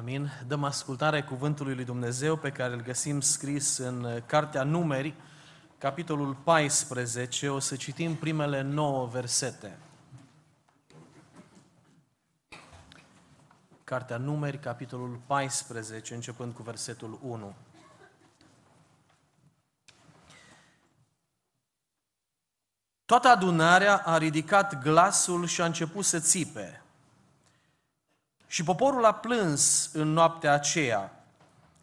Amin. Dăm ascultare cuvântului lui Dumnezeu pe care îl găsim scris în uh, Cartea Numeri, capitolul 14. O să citim primele 9 versete. Cartea Numeri, capitolul 14, începând cu versetul 1. Toată adunarea a ridicat glasul și a început să țipe – și poporul a plâns în noaptea aceea.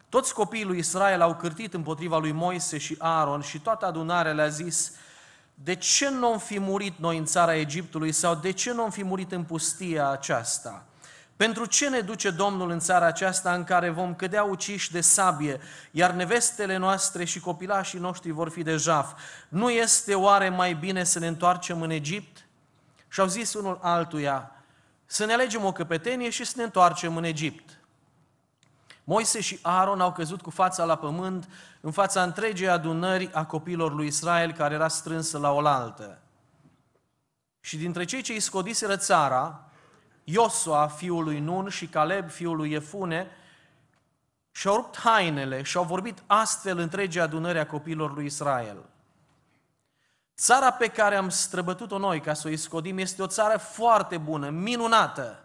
Toți copiii lui Israel au cârtit împotriva lui Moise și Aaron și toată adunarea le-a zis, de ce nu am fi murit noi în țara Egiptului sau de ce nu am fi murit în pustia aceasta? Pentru ce ne duce Domnul în țara aceasta în care vom cădea uciși de sabie, iar nevestele noastre și copilașii noștri vor fi de jaf? Nu este oare mai bine să ne întoarcem în Egipt? Și au zis unul altuia, să ne alegem o căpetenie și să ne întoarcem în Egipt. Moise și Aaron au căzut cu fața la pământ în fața întregii adunări a copiilor lui Israel care era strânsă la oaltă. Și dintre cei ce scodiseră țara, Iosua, fiul lui Nun, și Caleb, fiul lui Efune, și-au rupt hainele și au vorbit astfel întregii adunări a copiilor lui Israel – Țara pe care am străbătut-o noi ca să o iscodim este o țară foarte bună, minunată.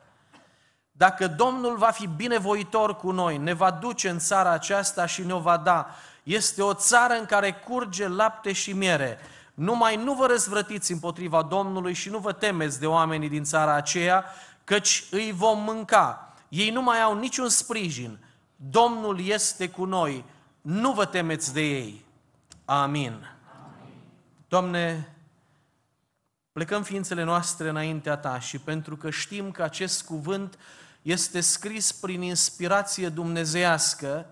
Dacă Domnul va fi binevoitor cu noi, ne va duce în țara aceasta și ne-o va da. Este o țară în care curge lapte și miere. Numai nu vă răzvrătiți împotriva Domnului și nu vă temeți de oamenii din țara aceea, căci îi vom mânca. Ei nu mai au niciun sprijin. Domnul este cu noi. Nu vă temeți de ei. Amin. Doamne, plecăm ființele noastre înaintea Ta și pentru că știm că acest cuvânt este scris prin inspirație dumnezeiască,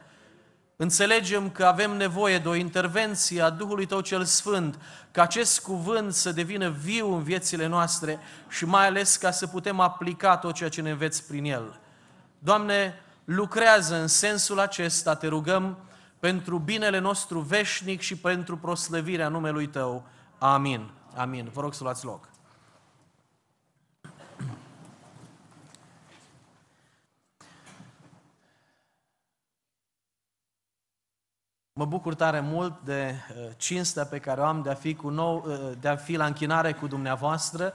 Înțelegem că avem nevoie de o intervenție a Duhului Tău cel Sfânt, ca acest cuvânt să devină viu în viețile noastre și mai ales ca să putem aplica tot ceea ce ne înveți prin el. Doamne, lucrează în sensul acesta, te rugăm, pentru binele nostru veșnic și pentru proslăvirea numelui Tău. Amin. Amin. Vă rog să luați loc. Mă bucur tare mult de uh, cinstea pe care o am de a fi, cu nou, uh, de a fi la închinare cu dumneavoastră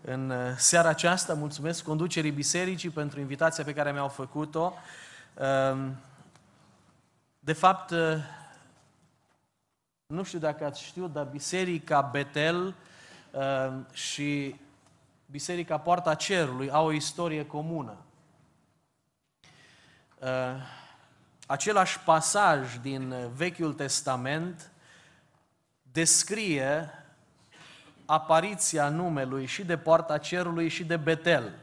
în uh, seara aceasta. Mulțumesc conducerii bisericii pentru invitația pe care mi-au făcut-o. Um, de fapt, uh, nu știu dacă ați știut, dar Biserica Betel uh, și Biserica Poarta Cerului au o istorie comună. Uh, același pasaj din Vechiul Testament descrie apariția numelui și de Poarta Cerului și de Betel.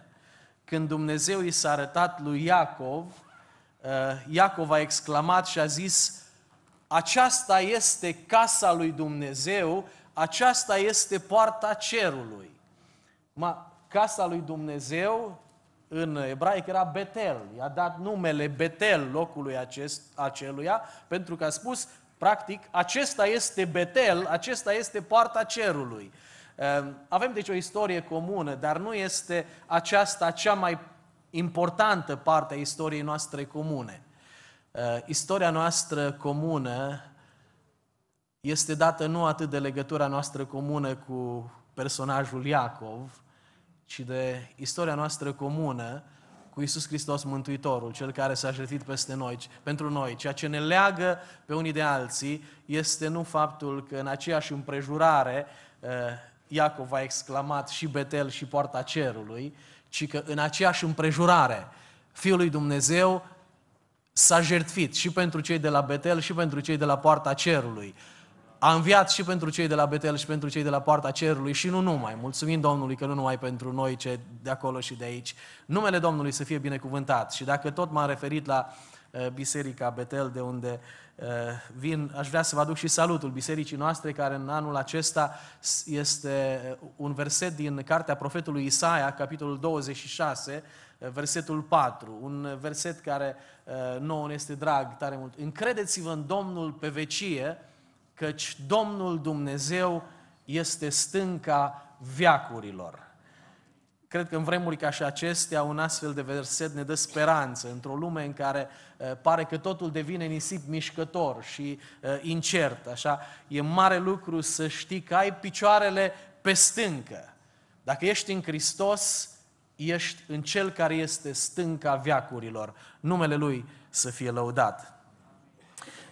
Când Dumnezeu i s-a arătat lui Iacov Eh, Iacov a exclamat și a zis, aceasta este casa lui Dumnezeu, aceasta este poarta cerului. Ma, casa lui Dumnezeu în ebraic era Betel. I-a dat numele Betel locului acest, aceluia, pentru că a spus, practic, acesta este Betel, acesta este poarta cerului. Eh, avem deci o istorie comună, dar nu este aceasta cea mai importantă parte a istoriei noastre comune. Uh, istoria noastră comună este dată nu atât de legătura noastră comună cu personajul Iacov, ci de istoria noastră comună cu Isus Hristos Mântuitorul, Cel care s-a jertit peste noi, pentru noi. Ceea ce ne leagă pe unii de alții este nu faptul că în aceeași împrejurare uh, Iacov a exclamat și Betel și poarta cerului, ci că în aceeași împrejurare Fiul lui Dumnezeu s-a jertfit și pentru cei de la Betel și pentru cei de la Poarta Cerului. A înviat și pentru cei de la Betel și pentru cei de la Poarta Cerului și nu numai. Mulțumim Domnului că nu numai pentru noi ce de acolo și de aici. Numele Domnului să fie binecuvântat. Și dacă tot m-am referit la uh, Eh, Biserica Betel, de unde eh, vin. Aș vrea să vă aduc și salutul bisericii noastre, care în anul acesta este eh, un verset din cartea profetului Isaia, capitolul 26, versetul 4, un verset care nouă ne este drag tare mult. Încredeți-vă în Domnul pe vecie, căci Domnul Dumnezeu este stânca viacurilor. Cred că în vremuri ca și acestea, un astfel de verset ne dă speranță într-o lume în care eh, pare că totul devine nisip mișcător și eh, incert, așa. E mare lucru să știi că ai picioarele pe stâncă. Dacă ești în Hristos, ești în Cel care este stânca veacurilor. Numele Lui să fie lăudat.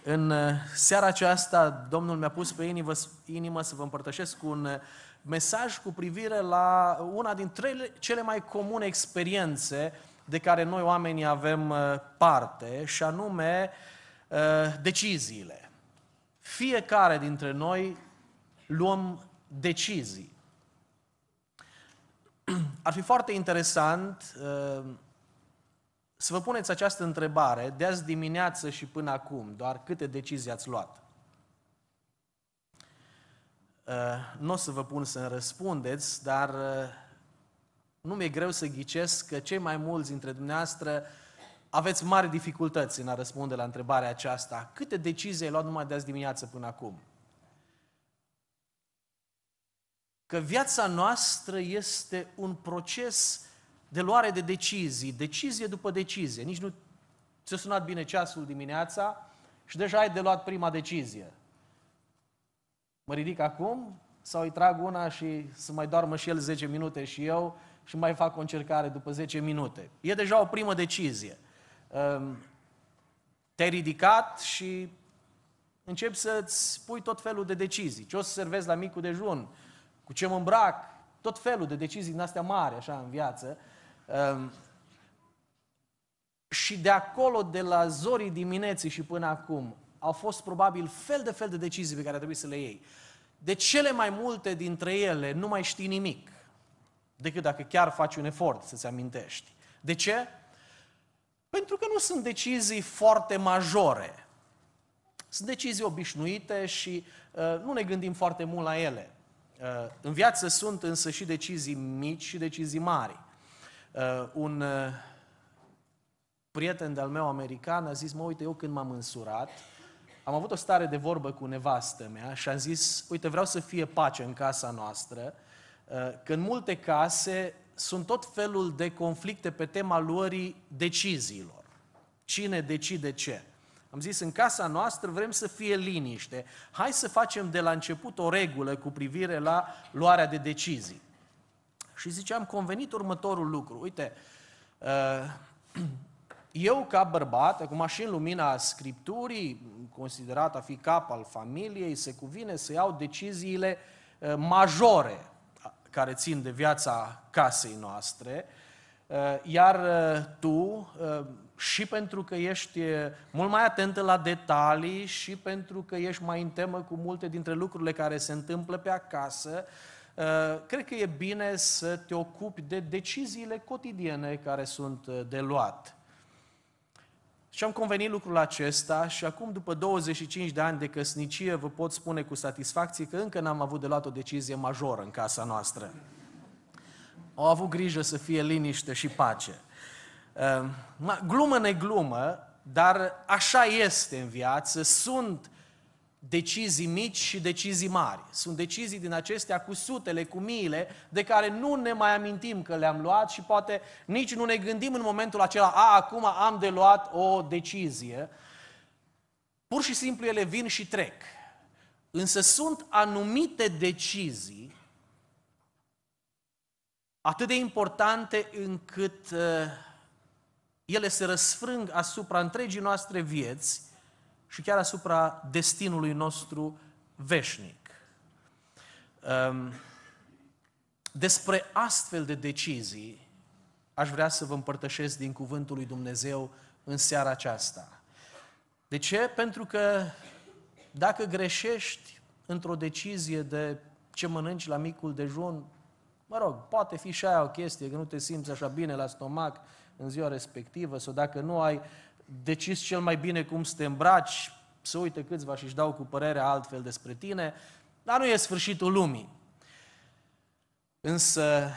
În eh, seara aceasta, Domnul mi-a pus pe inimă, inimă să vă împărtășesc cu un mesaj cu privire la una dintre cele mai comune experiențe de care noi oamenii avem uh, parte, și anume uh, deciziile. Fiecare dintre noi luăm decizii. Ar fi foarte interesant uh, să vă puneți această întrebare de azi dimineață și până acum, doar câte decizii ați luat. Eh, nu o să vă pun să-mi răspundeți, dar eh, nu mi-e greu să ghicesc că cei mai mulți dintre dumneavoastră aveți mari dificultăți în a răspunde la întrebarea aceasta. Câte decizii ai luat numai de azi dimineață până acum? Că viața noastră este un proces de luare de decizii, decizie după decizie. Nici nu ți-a sunat bine ceasul dimineața și deja ai de luat prima decizie. Mă ridic acum sau îi trag una și să mai doarmă și el 10 minute și eu și mai fac o încercare după 10 minute. E deja o primă decizie. Ehm, te-ai ridicat și începi să-ți pui tot felul de decizii. Ce o să servezi la micul dejun? Cu ce mă îmbrac? Tot felul de decizii din astea mari, așa, în viață. Ehm, și de acolo, de la zorii dimineții și până acum, au fost probabil fel de fel de decizii pe care a trebuit să le iei. De cele mai multe dintre ele nu mai știi nimic, decât dacă chiar faci un efort să-ți amintești. De ce? Pentru că nu sunt decizii foarte majore. Sunt decizii obișnuite și uh, nu ne gândim foarte mult la ele. Uh, în viață sunt însă și decizii mici și decizii mari. Uh, un uh, prieten de-al meu american a zis, mă uite, eu când m-am însurat, uh, am avut o stare de vorbă cu nevastă mea și am zis, uite, vreau să fie pace în casa noastră, uh, că în multe case sunt tot felul de conflicte pe tema luării deciziilor. Cine decide ce? Am zis, în casa noastră vrem să fie liniște. Hai să facem de la început o regulă cu privire la luarea de decizii. Și ziceam, convenit următorul lucru. Uite, uh, Eu, ca bărbat, acum și în lumina Scripturii, considerat a fi cap al familiei, se cuvine să iau deciziile eh, majore care țin de viața casei noastre, eh, iar eh, tu, și pentru că ești mult mai atentă la detalii și pentru că ești mai în temă cu multe dintre lucrurile care se întâmplă pe acasă, cred că e bine să te ocupi de deciziile cotidiene care sunt de luat. Și am convenit lucrul acesta și acum, după 25 de ani de căsnicie, vă pot spune cu satisfacție că încă n-am avut de luat o decizie majoră în casa noastră. Au avut grijă să fie liniște și pace. Ehm, glumă glumă, dar așa este în viață, sunt decizii mici și decizii mari. Sunt decizii din acestea cu sutele, cu miile, de care nu ne mai amintim că le-am luat și poate nici nu ne gândim în momentul acela, a, acum am de luat o decizie. Pur și simplu ele vin și trec. Însă sunt anumite decizii atât de importante încât uh, ele se răsfrâng asupra întregii noastre vieți și chiar asupra destinului nostru veșnic. Ehm, despre astfel de decizii aș vrea să vă împărtășesc din Cuvântul lui Dumnezeu în seara aceasta. De ce? Pentru că dacă greșești într-o decizie de ce mănânci la micul dejun, mă rog, poate fi și aia o chestie, că nu te simți așa bine la stomac în ziua respectivă, sau dacă nu ai decizi cel mai bine cum să te îmbraci, să uite câțiva și își dau cu părerea altfel despre tine, dar nu e sfârșitul lumii. Însă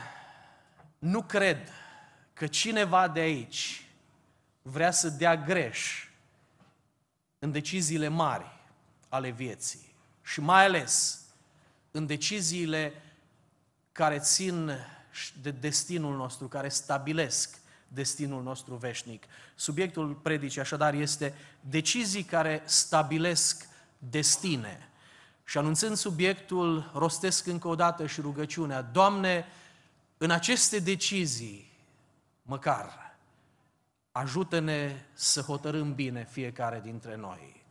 nu cred că cineva de aici vrea să dea greș în deciziile mari ale vieții și mai ales în deciziile care țin de destinul nostru, care stabilesc destinul nostru veșnic. Subiectul predicii așadar este decizii care stabilesc destine. Și anunțând subiectul, rostesc încă o dată și rugăciunea, Doamne, în aceste decizii, măcar, ajută-ne să hotărâm bine fiecare dintre noi.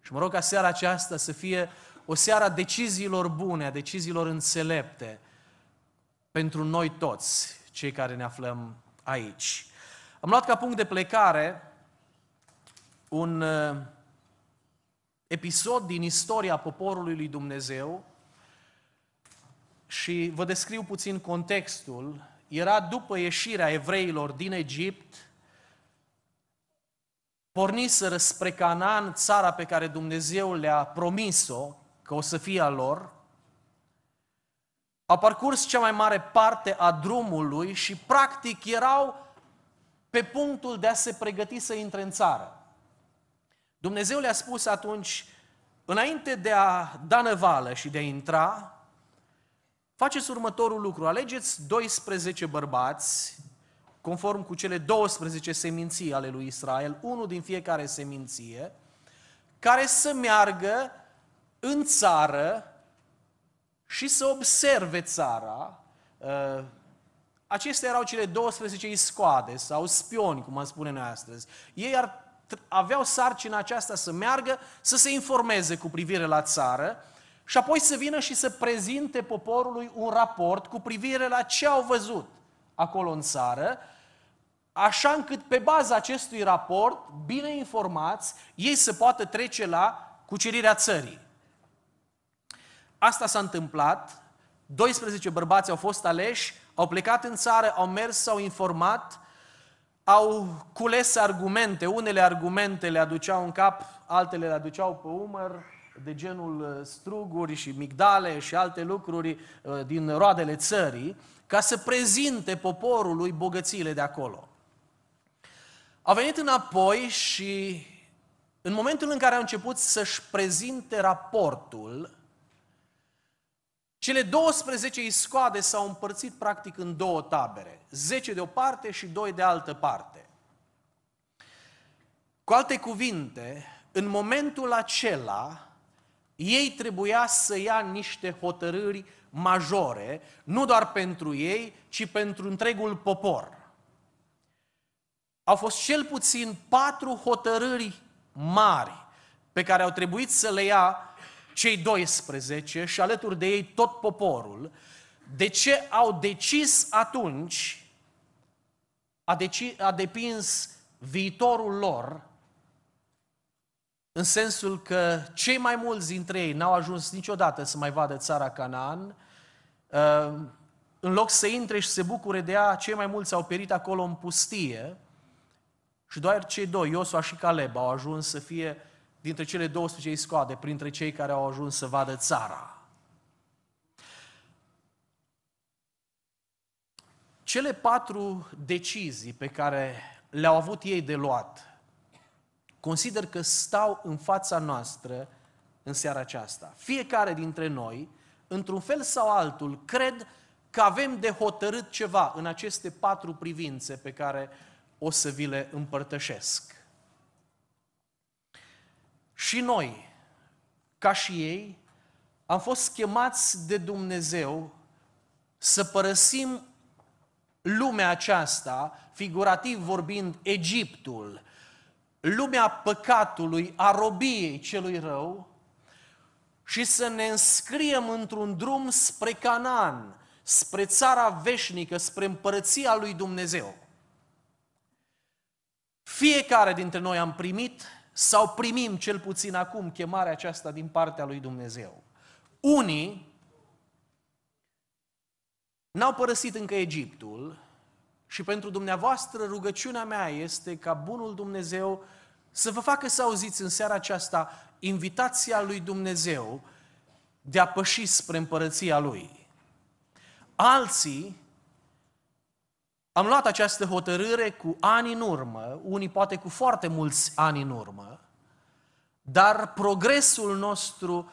Și mă rog ca seara aceasta să fie o seară a deciziilor bune, a deciziilor înțelepte pentru noi toți, cei care ne aflăm aici. Am luat ca punct de plecare un uh, episod din istoria poporului lui Dumnezeu și vă descriu puțin contextul. Era după ieșirea evreilor din Egipt, porniseră spre Canaan, țara pe care Dumnezeu le-a promis-o că o să fie a lor, a parcurs cea mai mare parte a drumului și practic erau pe punctul de a se pregăti să intre în țară. Dumnezeu le-a spus atunci, înainte de a da năvală și de a intra, faceți următorul lucru, alegeți 12 bărbați, conform cu cele 12 seminții ale lui Israel, unul din fiecare seminție, care să meargă în țară și să observe țara. Uh, acestea erau cele 12 iscoade sau spioni, cum am spune noi astăzi. Ei ar aveau sarcina aceasta să meargă, să se informeze cu privire la țară și apoi să vină și să prezinte poporului un raport cu privire la ce au văzut acolo în țară, așa încât pe baza acestui raport, bine informați, ei să poată trece la cucerirea țării. Asta s-a întâmplat, 12 bărbați au fost aleși, au plecat în țară, au mers, s-au informat, au cules argumente, unele argumente le aduceau în cap, altele le aduceau pe umăr, de genul uh, struguri și migdale și alte lucruri uh, din roadele țării, ca să prezinte poporului bogățiile de acolo. Au venit înapoi și în momentul în care au început să-și prezinte raportul, cele 12 iscoade s-au împărțit practic în două tabere, 10 de o parte și 2 de altă parte. Cu alte cuvinte, în momentul acela, ei trebuia să ia niște hotărâri majore, nu doar pentru ei, ci pentru întregul popor. Au fost cel puțin patru hotărâri mari pe care au trebuit să le ia cei 12 și alături de ei tot poporul, de ce au decis atunci a, deci, a depins viitorul lor, în sensul că cei mai mulți dintre ei n-au ajuns niciodată să mai vadă țara Canaan, uh, în loc să intre și să se bucure de ea, cei mai mulți au perit acolo în pustie și doar cei doi, Iosua și Caleb, au ajuns să fie dintre cele 12 îi scoade, printre cei care au ajuns să vadă țara. Cele patru decizii pe care le-au avut ei de luat, consider că stau în fața noastră în seara aceasta. Fiecare dintre noi, într-un fel sau altul, cred că avem de hotărât ceva în aceste patru privințe pe care o să vi le împărtășesc. Și noi, ca și ei, am fost chemați de Dumnezeu să părăsim lumea aceasta, figurativ vorbind Egiptul, lumea păcatului, a robiei celui rău, și să ne înscriem într-un drum spre Canaan, spre țara veșnică, spre împărăția lui Dumnezeu. Fiecare dintre noi am primit sau primim cel puțin acum chemarea aceasta din partea lui Dumnezeu. Unii n-au părăsit încă Egiptul și pentru dumneavoastră rugăciunea mea este ca bunul Dumnezeu să vă facă să auziți în seara aceasta invitația lui Dumnezeu de a păși spre împărăția Lui. Alții am luat această hotărâre cu ani în urmă, unii poate cu foarte mulți ani în urmă, dar progresul nostru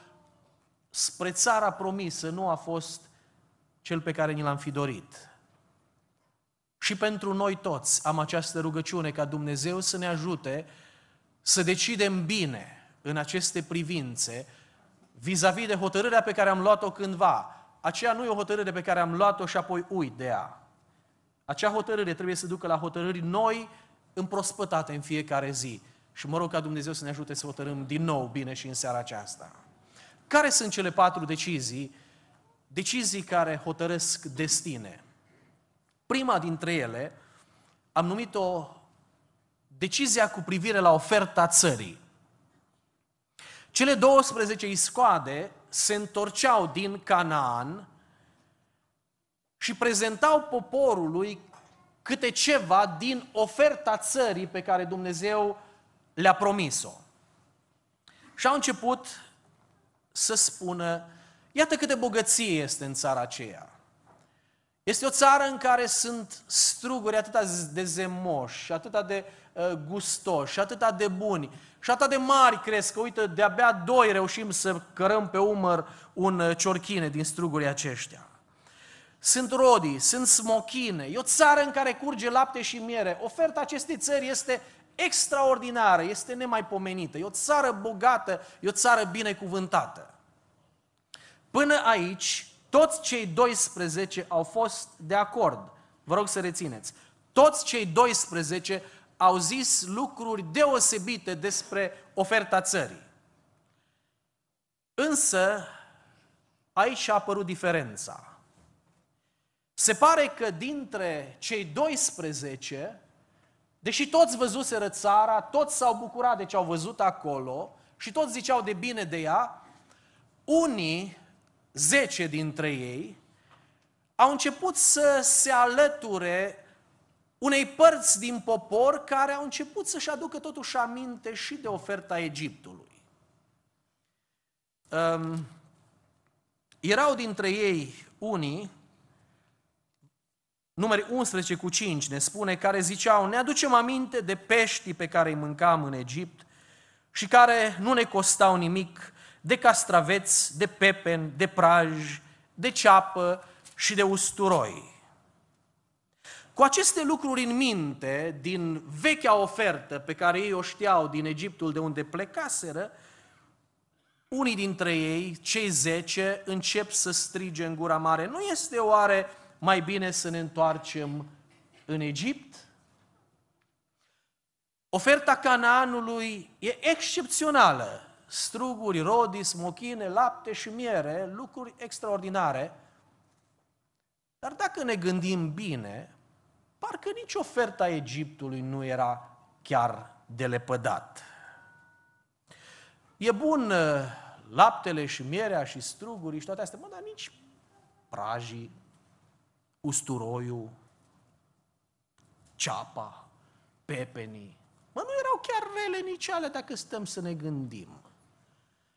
spre țara promisă nu a fost cel pe care ni l-am fi dorit. Și pentru noi toți am această rugăciune ca Dumnezeu să ne ajute să decidem bine în aceste privințe vis-a-vis de hotărârea pe care am luat-o cândva. Aceea nu e o hotărâre pe care am luat-o și apoi uit de ea acea hotărâre trebuie să ducă la hotărâri noi împrospătate în fiecare zi. Și mă rog ca Dumnezeu să ne ajute să hotărâm din nou bine și în seara aceasta. Care sunt cele patru decizii? Decizii care hotărăsc destine. Prima dintre ele am numit-o decizia cu privire la oferta țării. Cele 12 iscoade se întorceau din Canaan și prezentau poporului câte ceva din oferta țării pe care Dumnezeu le-a promis-o. Și au început să spună, iată câte bogăție este în țara aceea. Este o țară în care sunt struguri atâta de zemoși, atâta de uh, gustoși, atâta de buni și atâta de mari cresc că, uite, de-abia doi reușim să cărăm pe umăr un uh, ciorchine din strugurii aceștia sunt rodii, sunt smochine, e o țară în care curge lapte și miere. Oferta acestei țări este extraordinară, este nemaipomenită, e o țară bogată, e o țară binecuvântată. Până aici, toți cei 12 au fost de acord. Vă rog să rețineți. Toți cei 12 au zis lucruri deosebite despre oferta țării. Însă, aici a apărut diferența. Se pare că dintre cei 12, deși toți văzuseră țara, toți s-au bucurat de ce au văzut acolo și toți ziceau de bine de ea, unii, 10 dintre ei, au început să se alăture unei părți din popor care au început să-și aducă totuși aminte și de oferta Egiptului. Um, erau dintre ei unii numeri 11 cu 5 ne spune, care ziceau, ne aducem aminte de peștii pe care îi mâncam în Egipt și care nu ne costau nimic, de castraveți, de pepen, de praj, de ceapă și de usturoi. Cu aceste lucruri în minte, din vechea ofertă pe care ei o știau din Egiptul de unde plecaseră, unii dintre ei, cei zece, încep să strige în gura mare. Nu este oare mai bine să ne întoarcem în Egipt? Oferta Canaanului e excepțională. Struguri, rodi, smochine, lapte și miere, lucruri extraordinare. Dar dacă ne gândim bine, parcă nici oferta Egiptului nu era chiar de lepădat. E bun uh, laptele și mierea și strugurii și toate astea, mă, dar nici prajii, usturoiul, ceapa, pepenii. Mă, nu erau chiar rele nici alea dacă stăm să ne gândim.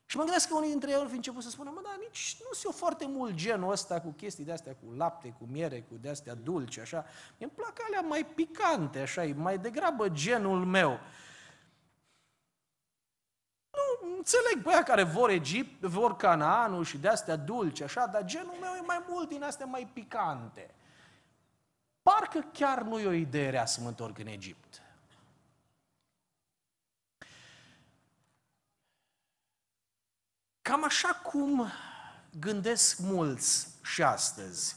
Și mă gândesc că unii dintre ei au fi început să spună, mă, da, nici nu sunt eu foarte mult genul ăsta cu chestii de-astea, cu lapte, cu miere, cu de-astea dulce, așa. Mi-mi plac alea mai picante, așa, e mai degrabă genul meu înțeleg băia care vor Egipt, vor Canaanul și de-astea dulci, așa, dar genul meu e mai mult din astea mai picante. Parcă chiar nu e o idee rea să mă întorc în Egipt. Cam așa cum gândesc mulți și astăzi,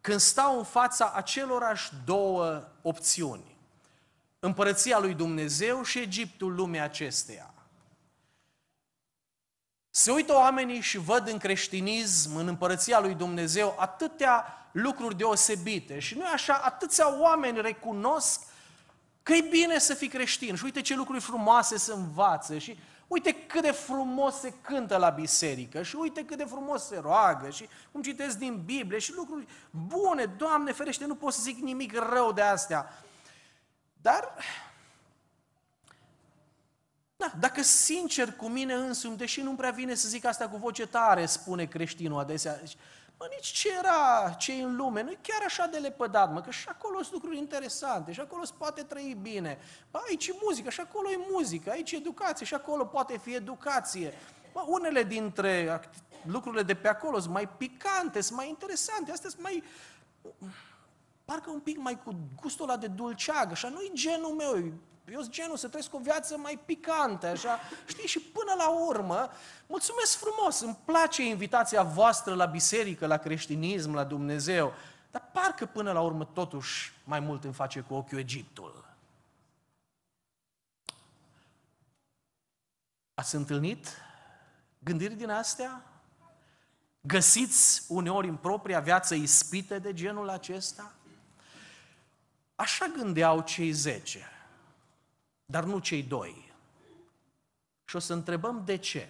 când stau în fața acelorași două opțiuni, împărăția lui Dumnezeu și Egiptul lumea acesteia. Se uită oamenii și văd în creștinism, în împărăția lui Dumnezeu, atâtea lucruri deosebite. Și nu e așa, atâția oameni recunosc că e bine să fii creștin și uite ce lucruri frumoase se învață și uite cât de frumos se cântă la biserică și uite cât de frumos se roagă și cum citesc din Biblie și lucruri bune, Doamne ferește, nu pot să zic nimic rău de astea. Dar da, dacă sincer cu mine însumi, deși nu prea vine să zic asta cu voce tare, spune creștinul adesea, mă, nici ce era, ce în lume, nu e chiar așa de lepădat, mă, că și acolo sunt lucruri interesante, și acolo se poate trăi bine. Bă, aici e muzică, și acolo e muzică, aici e educație, și acolo poate fi educație. Bă, unele dintre lucrurile de pe acolo sunt mai picante, sunt mai interesante, astea sunt mai... Parcă un pic mai cu gustul ăla de dulceagă, așa nu i genul meu, eu sunt genul să trăiesc o viață mai picantă, așa. Știi, și până la urmă, mulțumesc frumos, îmi place invitația voastră la biserică, la creștinism, la Dumnezeu. Dar parcă până la urmă totuși mai mult îmi face cu ochiul Egiptul. Ați întâlnit gândiri din astea? Găsiți uneori în propria viață ispite de genul acesta? Așa gândeau cei zece dar nu cei doi. Și o să întrebăm de ce.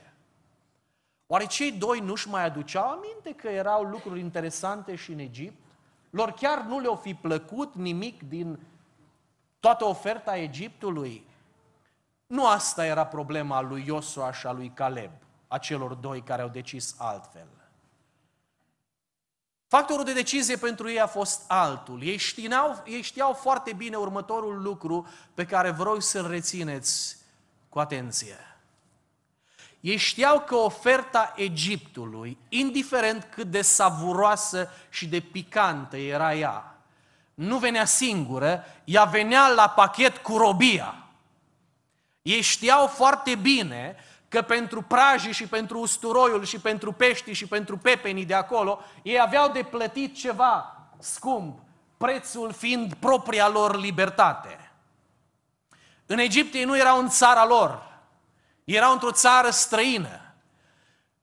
Oare cei doi nu-și mai aduceau aminte că erau lucruri interesante și în Egipt? Lor chiar nu le-o fi plăcut nimic din toată oferta Egiptului? Nu asta era problema lui Iosua și a lui Caleb, a celor doi care au decis altfel. Factorul de decizie pentru ei a fost altul. Ei știau, ei știau foarte bine următorul lucru pe care vreau să-l rețineți cu atenție. Ei știau că oferta Egiptului, indiferent cât de savuroasă și de picantă era ea, nu venea singură, ea venea la pachet cu robia. Ei știau foarte bine că pentru prajii și pentru usturoiul și pentru peștii și pentru pepenii de acolo, ei aveau de plătit ceva scump, prețul fiind propria lor libertate. În Egipt ei nu erau în țara lor, erau într-o țară străină.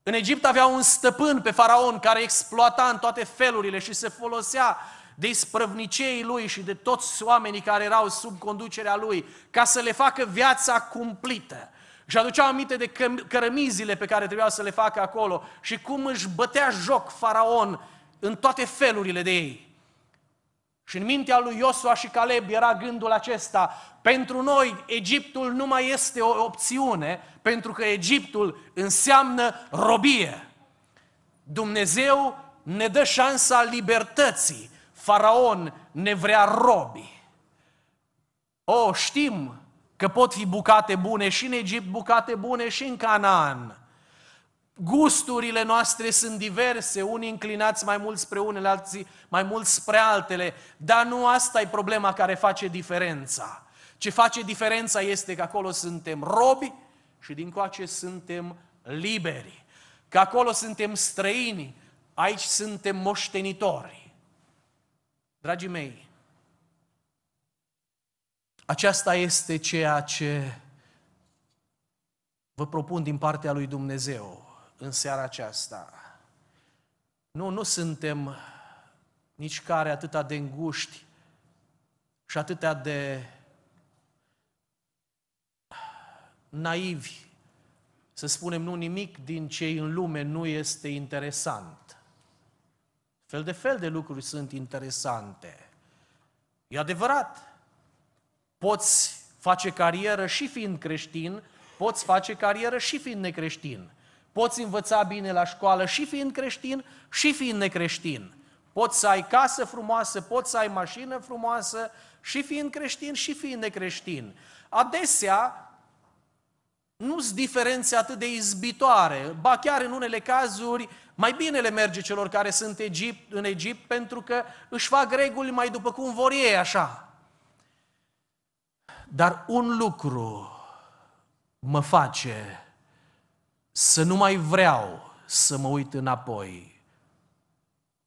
În Egipt avea un stăpân pe faraon care exploata în toate felurile și se folosea de isprăvnicei lui și de toți oamenii care erau sub conducerea lui ca să le facă viața cumplită. Și aduceau aminte de cărămizile pe care trebuia să le facă acolo și cum își bătea joc faraon în toate felurile de ei. Și în mintea lui Iosua și Caleb era gândul acesta, pentru noi Egiptul nu mai este o opțiune, pentru că Egiptul înseamnă robie. Dumnezeu ne dă șansa libertății, faraon ne vrea robi. O, știm Că pot fi bucate bune și în Egipt, bucate bune și în Canaan. Gusturile noastre sunt diverse, unii înclinați mai mult spre unele, alții mai mult spre altele, dar nu asta e problema care face diferența. Ce face diferența este că acolo suntem robi și din coace suntem liberi. Că acolo suntem străini, aici suntem moștenitori. Dragii mei, aceasta este ceea ce vă propun din partea lui Dumnezeu în seara aceasta. Nu, nu suntem nici care atâta de înguști și atâtea de naivi, să spunem, nu nimic din ce în lume nu este interesant. Fel de fel de lucruri sunt interesante. E adevărat, Poți face carieră și fiind creștin, poți face carieră și fiind necreștin. Poți învăța bine la școală și fiind creștin și fiind necreștin. Poți să ai casă frumoasă, poți să ai mașină frumoasă și fiind creștin și fiind necreștin. Adesea nu sunt diferențe atât de izbitoare, ba chiar în unele cazuri mai bine le merge celor care sunt Egipt, în Egipt pentru că își fac reguli mai după cum vor ei așa. Dar un lucru mă face să nu mai vreau să mă uit înapoi,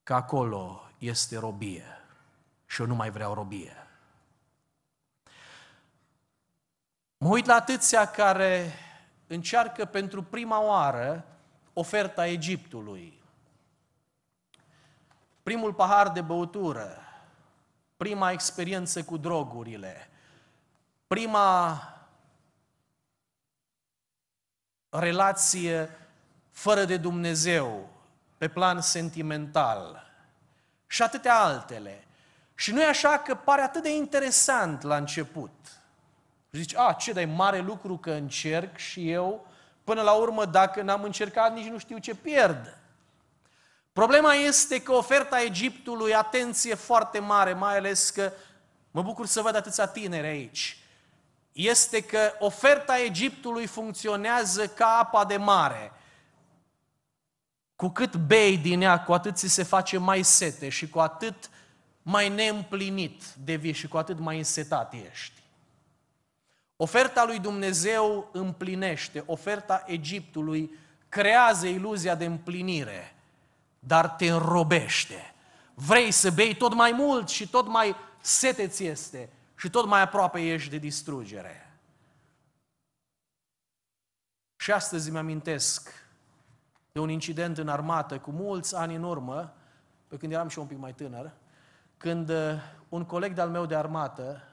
că acolo este robie și eu nu mai vreau robie. Mă uit la atâția care încearcă pentru prima oară oferta Egiptului. Primul pahar de băutură, prima experiență cu drogurile, prima relație fără de Dumnezeu, pe plan sentimental și atâtea altele. Și nu e așa că pare atât de interesant la început. Și zici, a, ce, dar mare lucru că încerc și eu, până la urmă, dacă n-am încercat, nici nu știu ce pierd. Problema este că oferta Egiptului, atenție foarte mare, mai ales că mă bucur să văd atâția tineri aici, este că oferta Egiptului funcționează ca apa de mare. Cu cât bei din ea, cu atât ți se face mai sete și cu atât mai neîmplinit devii și cu atât mai însetat ești. Oferta lui Dumnezeu împlinește, oferta Egiptului creează iluzia de împlinire, dar te înrobește. Vrei să bei tot mai mult și tot mai sete ți este și tot mai aproape ești de distrugere. Și astăzi îmi amintesc de un incident în armată cu mulți ani în urmă, pe când eram și un pic mai tânăr, când uh, un coleg de-al meu de armată,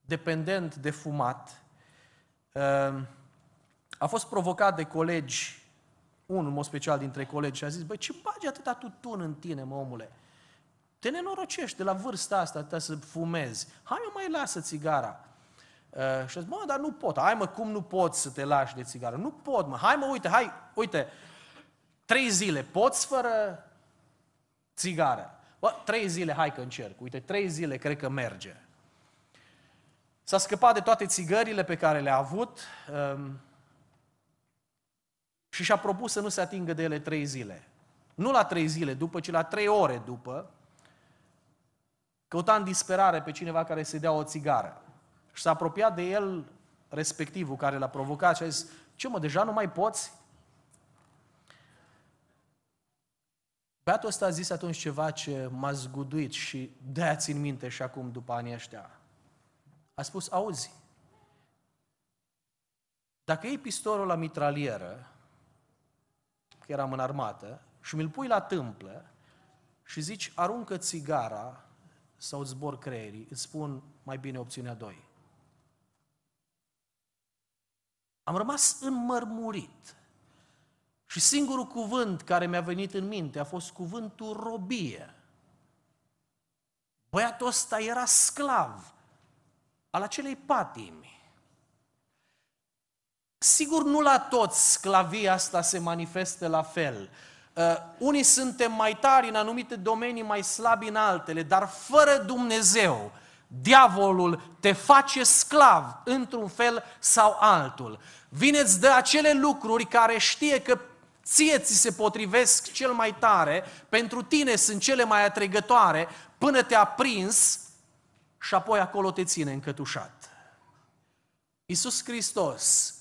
dependent de fumat, uh, a fost provocat de colegi, unul în mod special dintre colegi, și a zis, băi, ce bagi atâta tutun în tine, mă, omule? Te nenorocești de la vârsta asta, te să fumezi. Hai, eu mai lasă țigara. Uh, și zic, mă, dar nu pot. Hai, mă, cum nu pot să te lași de țigară? Nu pot, mă. Hai, mă, uite, hai, uite. Trei zile poți fără țigară? Bă, trei zile, hai că încerc. Uite, trei zile cred că merge. S-a scăpat de toate țigările pe care le-a avut um, și și-a propus să nu se atingă de ele trei zile. Nu la trei zile după, ci la trei ore după, Căuta în disperare pe cineva care se dea o țigară. Și s-a apropiat de el respectivul care l-a provocat și a zis, ce mă, deja nu mai poți? Beatul ăsta a zis atunci ceva ce m-a zguduit și de-aia țin minte și acum după anii ăștia. A spus, auzi, dacă iei pistolul la mitralieră, că eram în armată, și mi-l pui la tâmplă și zici, aruncă țigara sau zbor creierii, îți spun mai bine opțiunea 2. Am rămas înmărmurit. Și singurul cuvânt care mi-a venit în minte a fost cuvântul robie. Băiatul ăsta era sclav al acelei patimi. Sigur, nu la toți sclavia asta se manifestă la fel. Uh, unii suntem mai tari în anumite domenii, mai slabi în altele, dar fără Dumnezeu, diavolul te face sclav într-un fel sau altul. Vineți de acele lucruri care știe că ție ți se potrivesc cel mai tare, pentru tine sunt cele mai atrăgătoare, până te-a prins și apoi acolo te ține încătușat. Iisus Hristos,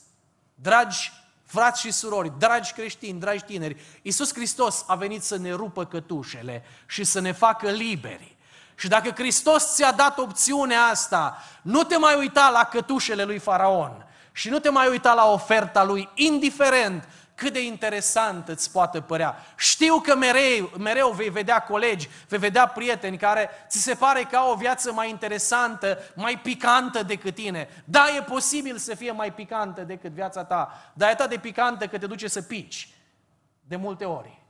dragi Frați și surori, dragi creștini, dragi tineri, Iisus Hristos a venit să ne rupă cătușele și să ne facă liberi. Și dacă Hristos ți-a dat opțiunea asta, nu te mai uita la cătușele lui Faraon și nu te mai uita la oferta lui, indiferent cât de interesant îți poate părea. Știu că mereu, mereu vei vedea colegi, vei vedea prieteni care ți se pare că au o viață mai interesantă, mai picantă decât tine. Da, e posibil să fie mai picantă decât viața ta, dar e atât de picantă că te duce să pici de multe ori.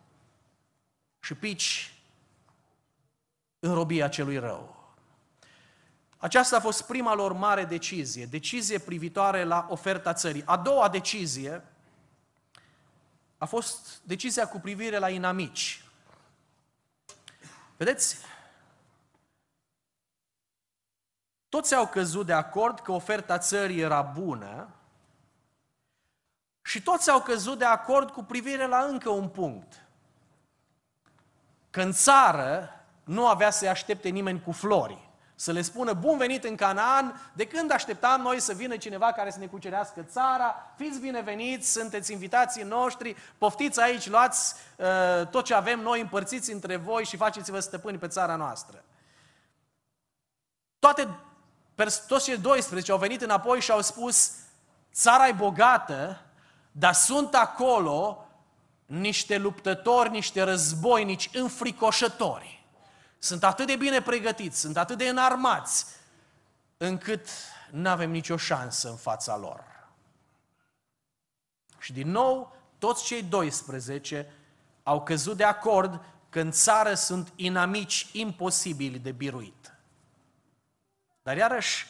Și pici în robia celui rău. Aceasta a fost prima lor mare decizie, decizie privitoare la oferta țării. A doua decizie a fost decizia cu privire la inamici. Vedeți? Toți au căzut de acord că oferta țării era bună și toți au căzut de acord cu privire la încă un punct. Că în țară nu avea să-i aștepte nimeni cu flori. Să le spună, bun venit în Canaan, de când așteptam noi să vină cineva care să ne cucerească țara, fiți bineveniți, sunteți invitații noștri, poftiți aici, luați uh, tot ce avem noi, împărțiți între voi și faceți-vă stăpâni pe țara noastră. Toate, toți cei 12 au venit înapoi și au spus, țara e bogată, dar sunt acolo niște luptători, niște războinici înfricoșători. Sunt atât de bine pregătiți, sunt atât de înarmați, încât nu avem nicio șansă în fața lor. Și din nou, toți cei 12 au căzut de acord că în țară sunt inamici imposibili de biruit. Dar iarăși,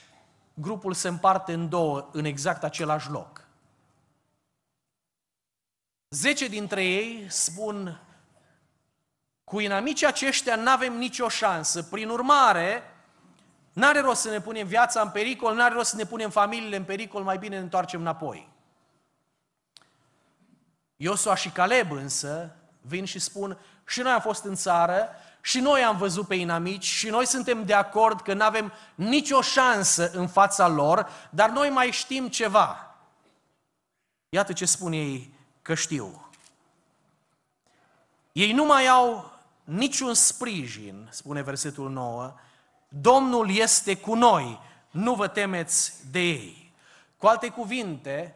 grupul se împarte în două, în exact același loc. Zece dintre ei spun, cu inamicii aceștia nu avem nicio șansă. Prin urmare, n-are rost să ne punem viața în pericol, n-are rost să ne punem familiile în pericol, mai bine ne întoarcem înapoi. Iosua și Caleb însă vin și spun, și noi am fost în țară, și noi am văzut pe inamici și noi suntem de acord că nu avem nicio șansă în fața lor, dar noi mai știm ceva. Iată ce spun ei că știu. Ei nu mai au niciun sprijin, spune versetul 9, Domnul este cu noi, nu vă temeți de ei. Cu alte cuvinte,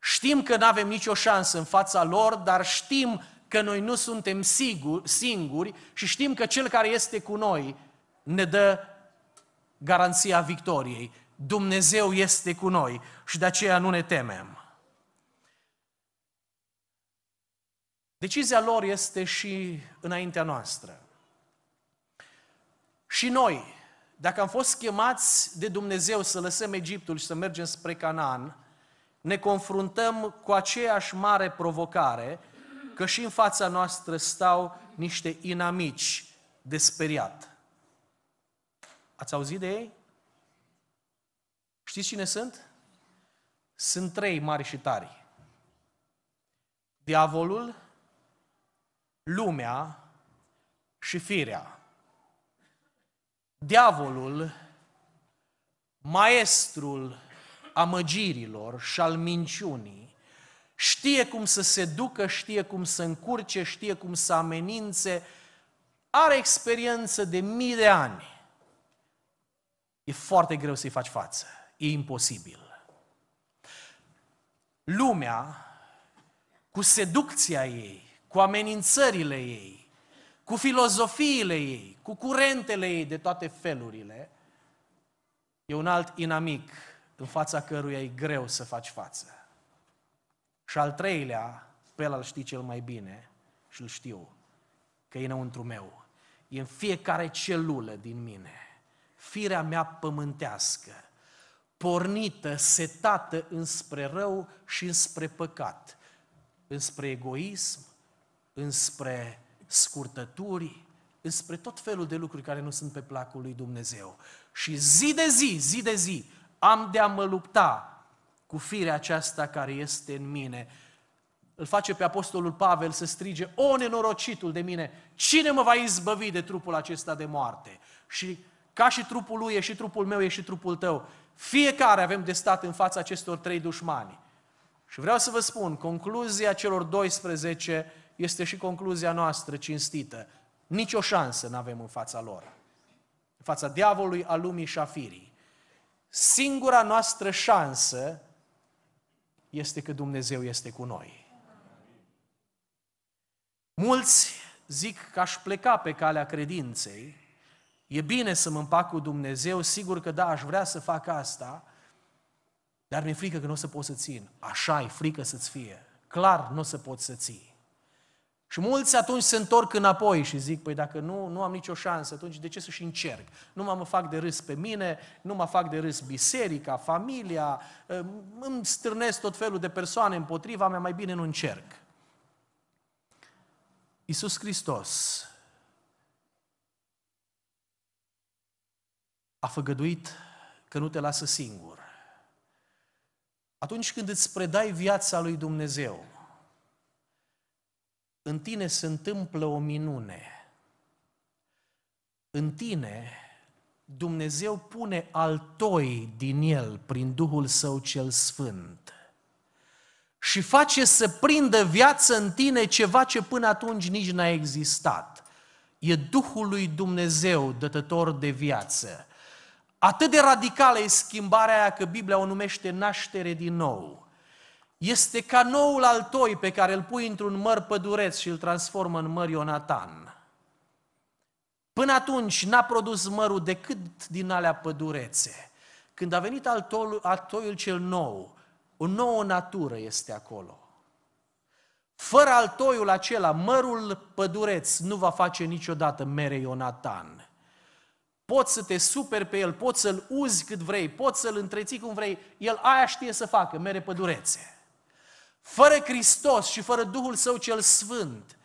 știm că nu avem nicio șansă în fața lor, dar știm că noi nu suntem sigur, singuri și știm că Cel care este cu noi ne dă garanția victoriei. Dumnezeu este cu noi și de aceea nu ne temem. Decizia lor este și înaintea noastră. Și noi, dacă am fost chemați de Dumnezeu să lăsăm Egiptul și să mergem spre Canaan, ne confruntăm cu aceeași mare provocare că și în fața noastră stau niște inamici de speriat. Ați auzit de ei? Știți cine sunt? Sunt trei mari și tari. Diavolul, lumea și firea. Diavolul, maestrul amăgirilor și al minciunii, știe cum să ducă, știe cum să încurce, știe cum să amenințe, are experiență de mii de ani. E foarte greu să-i faci față. E imposibil. Lumea, cu seducția ei, cu amenințările ei, cu filozofiile ei, cu curentele ei de toate felurile, e un alt inamic în fața căruia e greu să faci față. Și al treilea, pe el îl știi cel mai bine și îl știu, că e înăuntru meu. E în fiecare celulă din mine. Firea mea pământească, pornită, setată înspre rău și înspre păcat, înspre egoism, înspre scurtături, înspre tot felul de lucruri care nu sunt pe placul lui Dumnezeu. Și zi de zi, zi de zi, am de a mă lupta cu firea aceasta care este în mine. Îl face pe Apostolul Pavel să strige, O nenorocitul de mine, cine mă va izbăvi de trupul acesta de moarte? Și ca și trupul lui, e și trupul meu, e și trupul tău. Fiecare avem de stat în fața acestor trei dușmani. Și vreau să vă spun, concluzia celor 12 este și concluzia noastră cinstită. Nici o șansă nu avem în fața lor. În fața diavolului, a lumii și a firii. Singura noastră șansă este că Dumnezeu este cu noi. Mulți zic că aș pleca pe calea credinței, e bine să mă împac cu Dumnezeu, sigur că da, aș vrea să fac asta, dar mi-e frică că nu o să pot să țin. Așa e frică să-ți fie. Clar nu o să pot să ții. Și mulți atunci se întorc înapoi și zic, păi dacă nu, nu am nicio șansă, atunci de ce să și încerc? Nu mă fac de râs pe mine, nu mă fac de râs biserica, familia, ă, îmi strânesc tot felul de persoane împotriva mea, mai bine nu încerc. Iisus Hristos a făgăduit că nu te lasă singur. Atunci când îți predai viața lui Dumnezeu, în tine se întâmplă o minune. În tine Dumnezeu pune altoi din el prin Duhul Său cel Sfânt și face să prindă viață în tine ceva ce până atunci nici n-a existat. E Duhul lui Dumnezeu dătător de viață. Atât de radicală e schimbarea aia că Biblia o numește naștere din nou este ca noul altoi pe care îl pui într-un măr pădureț și îl transformă în măr Ionatan. Până atunci n-a produs mărul decât din alea pădurețe. Când a venit altoiul, altoiul cel nou, o nouă natură este acolo. Fără altoiul acela, mărul pădureț nu va face niciodată mere Ionatan. Poți să te superi pe el, poți să-l uzi cât vrei, poți să-l întreții cum vrei, el aia știe să facă, mere pădurețe. Fără Hristos și fără Duhul Său cel Sfânt,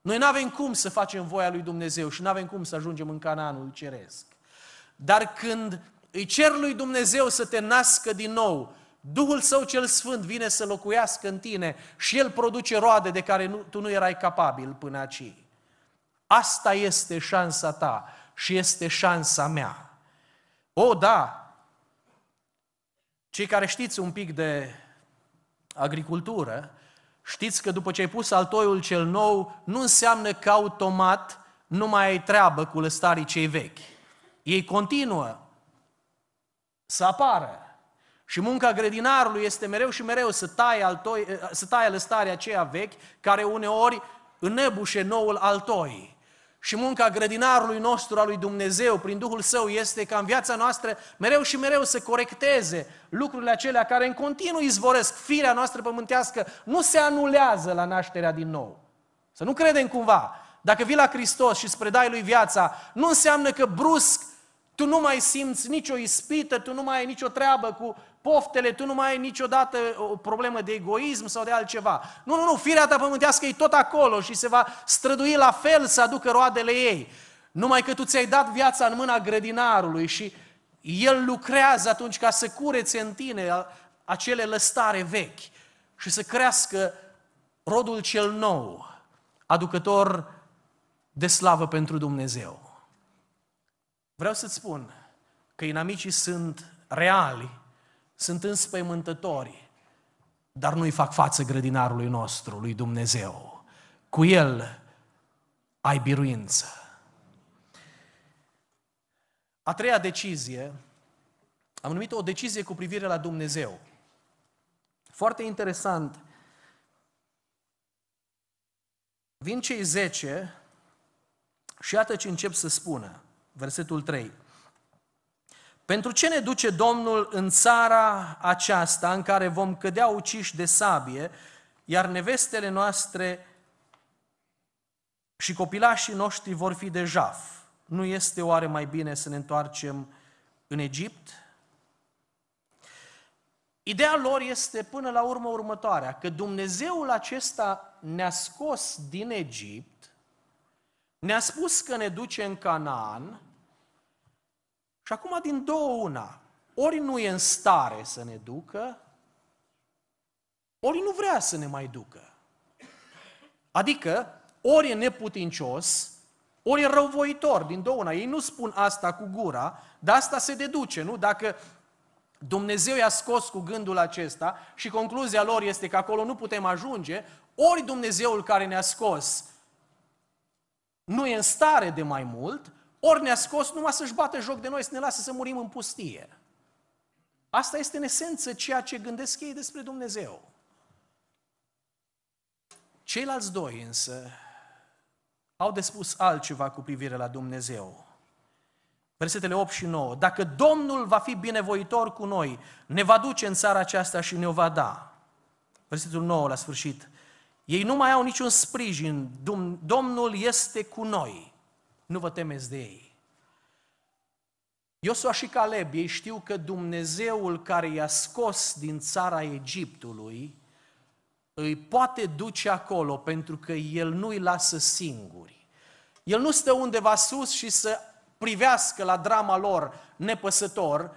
noi nu avem cum să facem voia lui Dumnezeu și nu avem cum să ajungem în Canaanul ceresc. Dar când îi cer lui Dumnezeu să te nască din nou, Duhul Său cel Sfânt vine să locuiască în tine și El produce roade de care nu, tu nu erai capabil până aici. Asta este șansa ta și este șansa mea. O, da! Cei care știți un pic de agricultură, știți că după ce ai pus altoiul cel nou, nu înseamnă că automat nu mai ai treabă cu lăstarii cei vechi. Ei continuă să apară. Și munca grădinarului este mereu și mereu să taie, altoi, să taie lăstarea aceea vechi, care uneori înăbușe noul altoi și munca grădinarului nostru, al lui Dumnezeu, prin Duhul Său, este ca în viața noastră mereu și mereu să corecteze lucrurile acelea care în continuu izvoresc. Firea noastră pământească nu se anulează la nașterea din nou. Să nu credem cumva. Dacă vii la Hristos și spre dai Lui viața, nu înseamnă că brusc tu nu mai simți nicio ispită, tu nu mai ai nicio treabă cu poftele, tu nu mai ai niciodată o problemă de egoism sau de altceva. Nu, nu, nu, firea ta pământească e tot acolo și se va strădui la fel să aducă roadele ei. Numai că tu ți-ai dat viața în mâna grădinarului și el lucrează atunci ca să curețe în tine acele lăstare vechi și să crească rodul cel nou, aducător de slavă pentru Dumnezeu. Vreau să-ți spun că inamicii sunt reali sunt înspăimântători, dar nu-i fac față grădinarului nostru, lui Dumnezeu. Cu el ai biruință. A treia decizie, am numit-o o decizie cu privire la Dumnezeu. Foarte interesant, vin cei zece și iată ce încep să spună, versetul 3. Pentru ce ne duce Domnul în țara aceasta în care vom cădea uciși de sabie, iar nevestele noastre și copilașii noștri vor fi de jaf? Nu este oare mai bine să ne întoarcem în Egipt? Ideea lor este până la urmă următoarea, că Dumnezeul acesta ne-a scos din Egipt, ne-a spus că ne duce în Canaan, și acum din două una, ori nu e în stare să ne ducă, ori nu vrea să ne mai ducă. Adică, ori e neputincios, ori e răuvoitor din două una. Ei nu spun asta cu gura, dar asta se deduce, nu? Dacă Dumnezeu i-a scos cu gândul acesta și concluzia lor este că acolo nu putem ajunge, ori Dumnezeul care ne-a scos nu e în stare de mai mult, ori ne-a scos numai să-și bată joc de noi, să ne lasă să murim în pustie. Asta este în esență ceea ce gândesc ei despre Dumnezeu. Ceilalți doi însă au de spus altceva cu privire la Dumnezeu. Versetele 8 și 9. Dacă Domnul va fi binevoitor cu noi, ne va duce în țara aceasta și ne-o va da. Versetul 9 la sfârșit. Ei nu mai au niciun sprijin. Domnul este cu noi. Nu vă temeți de ei. Iosua și Caleb, ei știu că Dumnezeul care i-a scos din țara Egiptului îi poate duce acolo pentru că El nu îi lasă singuri. El nu stă undeva sus și să privească la drama lor nepăsător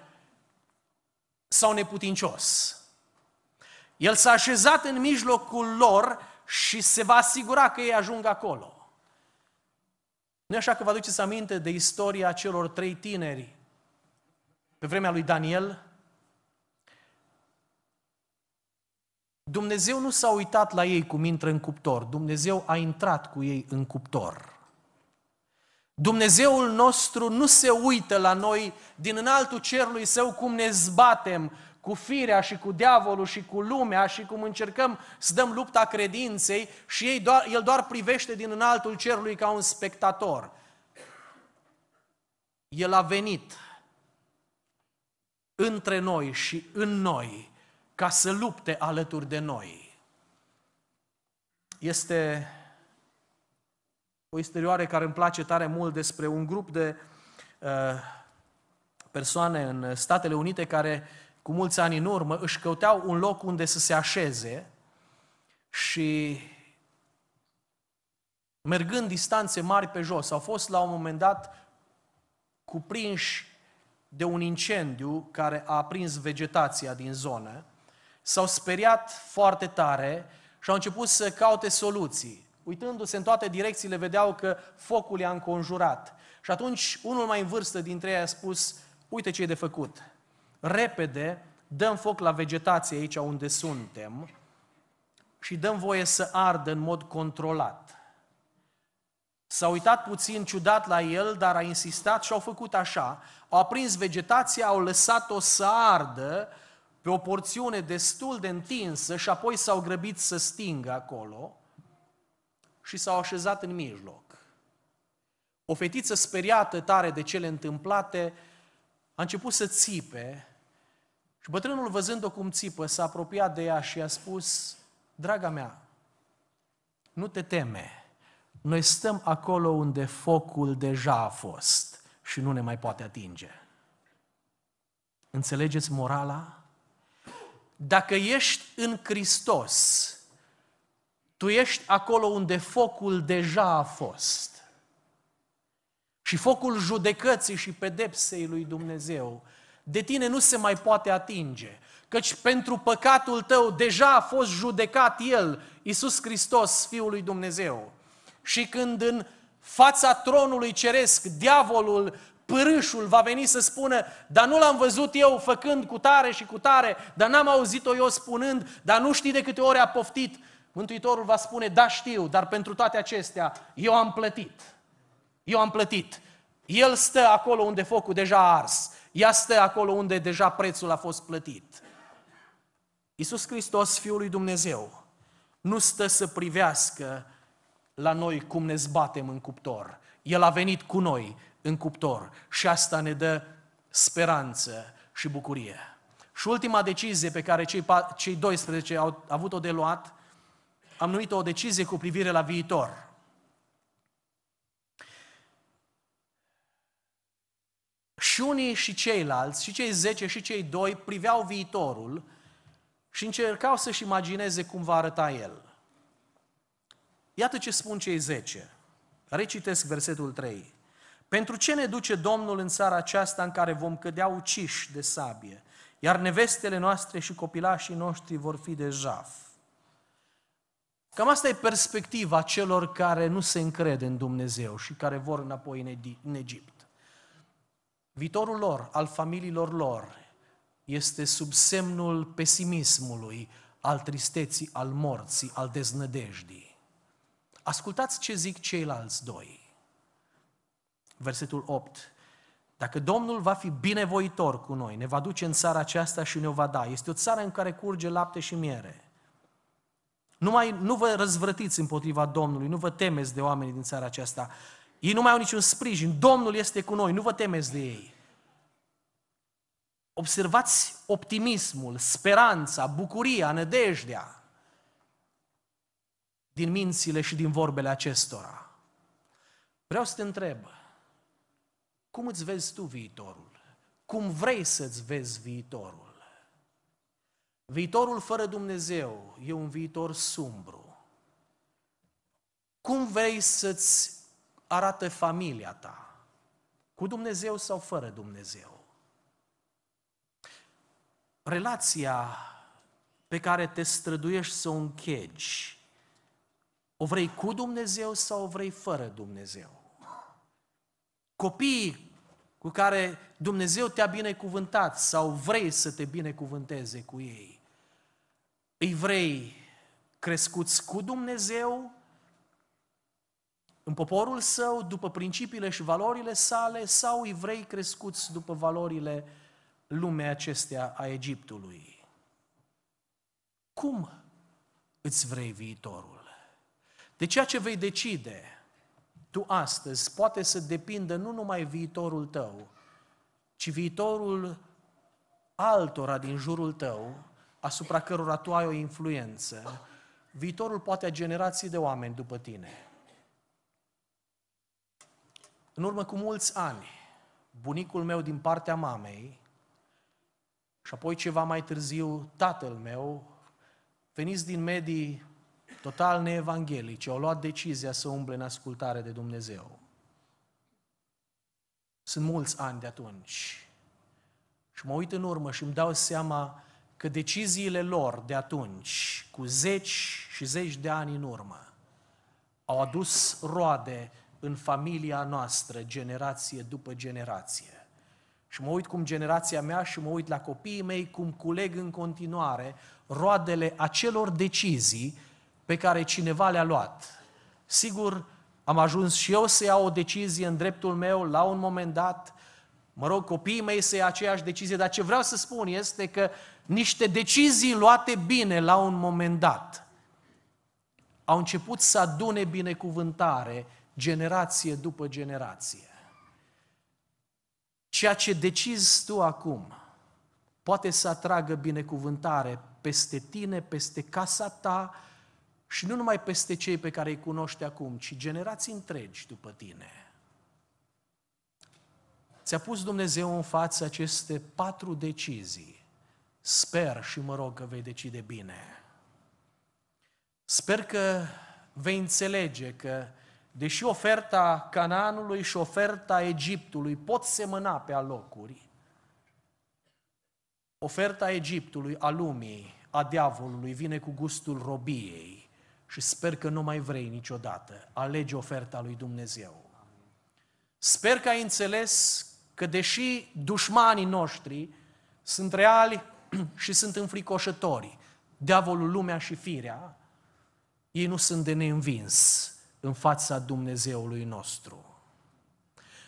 sau neputincios. El s-a așezat în mijlocul lor și se va asigura că ei ajung acolo. Nu așa că vă aduceți aminte de istoria celor trei tineri pe vremea lui Daniel? Dumnezeu nu s-a uitat la ei cum intră în cuptor, Dumnezeu a intrat cu ei în cuptor. Dumnezeul nostru nu se uită la noi din înaltul cerului său cum ne zbatem, cu firea și cu diavolul și cu lumea și cum încercăm să dăm lupta credinței și ei doar, el doar privește din înaltul cerului ca un spectator. El a venit între noi și în noi ca să lupte alături de noi. Este o istorioare care îmi place tare mult despre un grup de uh, persoane în Statele Unite care uh, cu mulți ani în urmă, își căuteau un loc unde să se așeze și mergând distanțe mari pe jos, au fost la un moment dat cuprinși de un incendiu care a aprins vegetația din zonă, s-au speriat foarte tare și au început să caute soluții. Uitându-se în toate direcțiile, vedeau că focul i-a înconjurat. Și atunci, unul mai în vârstă dintre ei a spus, uite ce e de făcut repede dăm foc la vegetație aici unde suntem și dăm voie să ardă în mod controlat. S-a uitat puțin ciudat la el, dar a insistat și au făcut așa. Au aprins vegetația, au lăsat-o să ardă pe o porțiune destul de întinsă și apoi s-au grăbit să stingă acolo și s-au așezat în mijloc. O fetiță speriată tare de cele întâmplate a început să țipe și bătrânul, văzând-o cum țipă, s-a apropiat de ea și a spus, draga mea, nu te teme, noi stăm acolo unde focul deja a fost și nu ne mai poate atinge. Înțelegeți morala? Dacă ești în Hristos, tu ești acolo unde focul deja a fost și focul judecății și pedepsei lui Dumnezeu de tine nu se mai poate atinge, căci pentru păcatul tău deja a fost judecat El, Iisus Hristos, Fiul lui Dumnezeu. Și când în fața tronului ceresc, diavolul, pârâșul va veni să spună, dar nu l-am văzut eu făcând cu tare și cu tare, dar n-am auzit-o eu spunând, dar nu știi de câte ori a poftit, Mântuitorul va spune, da știu, dar pentru toate acestea eu am plătit. Eu am plătit. El stă acolo unde focul deja a ars. Ea stă acolo unde deja prețul a fost plătit. Iisus Hristos, Fiul lui Dumnezeu, nu stă să privească la noi cum ne zbatem în cuptor. El a venit cu noi în cuptor și asta ne dă speranță și bucurie. Și ultima decizie pe care cei, cei 12 au avut-o de luat, am numit-o o decizie cu privire la viitor. Și unii și ceilalți, și cei zece și cei doi, priveau viitorul și încercau să-și imagineze cum va arăta el. Iată ce spun cei zece. Recitesc versetul 3. Pentru ce ne duce Domnul în țara aceasta în care vom cădea uciși de sabie, iar nevestele noastre și copilașii noștri vor fi de jaf? Cam asta e perspectiva celor care nu se încrede în Dumnezeu și care vor înapoi în Egipt. Viitorul lor, al familiilor lor, este sub semnul pesimismului, al tristeții, al morții, al deznădejdii. Ascultați ce zic ceilalți doi. Versetul 8. Dacă Domnul va fi binevoitor cu noi, ne va duce în țara aceasta și ne va da. Este o țară în care curge lapte și miere. Numai nu vă răzvrătiți împotriva Domnului, nu vă temeți de oamenii din țara aceasta, ei nu mai au niciun sprijin. Domnul este cu noi, nu vă temeți de ei. Observați optimismul, speranța, bucuria, nădejdea din mințile și din vorbele acestora. Vreau să te întreb, cum îți vezi tu viitorul? Cum vrei să-ți vezi viitorul? Viitorul fără Dumnezeu e un viitor sumbru. Cum vrei să-ți arată familia ta? Cu Dumnezeu sau fără Dumnezeu? Relația pe care te străduiești să o închegi, o vrei cu Dumnezeu sau o vrei fără Dumnezeu? Copiii cu care Dumnezeu te-a binecuvântat sau vrei să te binecuvânteze cu ei, îi vrei crescuți cu Dumnezeu în poporul său după principiile și valorile sale sau evrei crescuți după valorile lumea acestea a Egiptului. Cum îți vrei viitorul? De ceea ce vei decide tu astăzi poate să depindă nu numai viitorul tău, ci viitorul altora din jurul tău, asupra cărora tu ai o influență, viitorul poate a generații de oameni după tine. În urmă cu mulți ani, bunicul meu din partea mamei și apoi ceva mai târziu tatăl meu, veniți din medii total neevanghelice, au luat decizia să umble în ascultare de Dumnezeu. Sunt mulți ani de atunci. Și mă uit în urmă și îmi dau seama că deciziile lor de atunci, cu zeci și zeci de ani în urmă, au adus roade în familia noastră, generație după generație. Și mă uit cum generația mea și mă uit la copiii mei, cum culeg în continuare roadele acelor decizii pe care cineva le-a luat. Sigur, am ajuns și eu să iau o decizie în dreptul meu la un moment dat, mă rog, copiii mei să ia aceeași decizie, dar ce vreau să spun este că niște decizii luate bine la un moment dat au început să adune binecuvântare generație după generație. Ceea ce decizi tu acum poate să atragă binecuvântare peste tine, peste casa ta și nu numai peste cei pe care îi cunoști acum, ci generații întregi după tine. Ți-a pus Dumnezeu în față aceste patru decizii. Sper și mă rog că vei decide bine. Sper că vei înțelege că Deși oferta Canaanului și oferta Egiptului pot semăna pe alocuri, oferta Egiptului, a lumii, a diavolului, vine cu gustul robiei și sper că nu mai vrei niciodată. Alege oferta lui Dumnezeu. Sper că ai înțeles că deși dușmanii noștri sunt reali și sunt înfricoșători, diavolul, lumea și firea, ei nu sunt de neînvins în fața Dumnezeului nostru.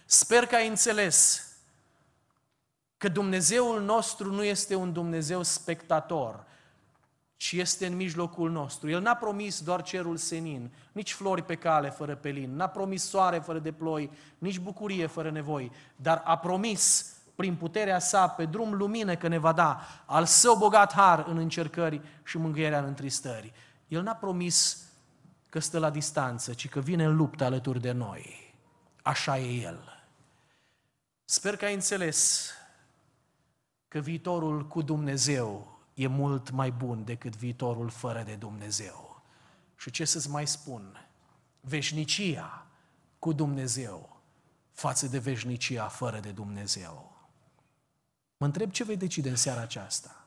Sper că ai înțeles că Dumnezeul nostru nu este un Dumnezeu spectator, ci este în mijlocul nostru. El n-a promis doar cerul senin, nici flori pe cale fără pelin, n-a promis soare fără de ploi, nici bucurie fără nevoi, dar a promis prin puterea sa pe drum lumină că ne va da al său bogat har în încercări și mângâierea în întristări. El n-a promis că stă la distanță, ci că vine în luptă alături de noi. Așa e El. Sper că ai înțeles că viitorul cu Dumnezeu e mult mai bun decât viitorul fără de Dumnezeu. Și ce să-ți mai spun? Veșnicia cu Dumnezeu față de veșnicia fără de Dumnezeu. Mă întreb ce vei decide în seara aceasta.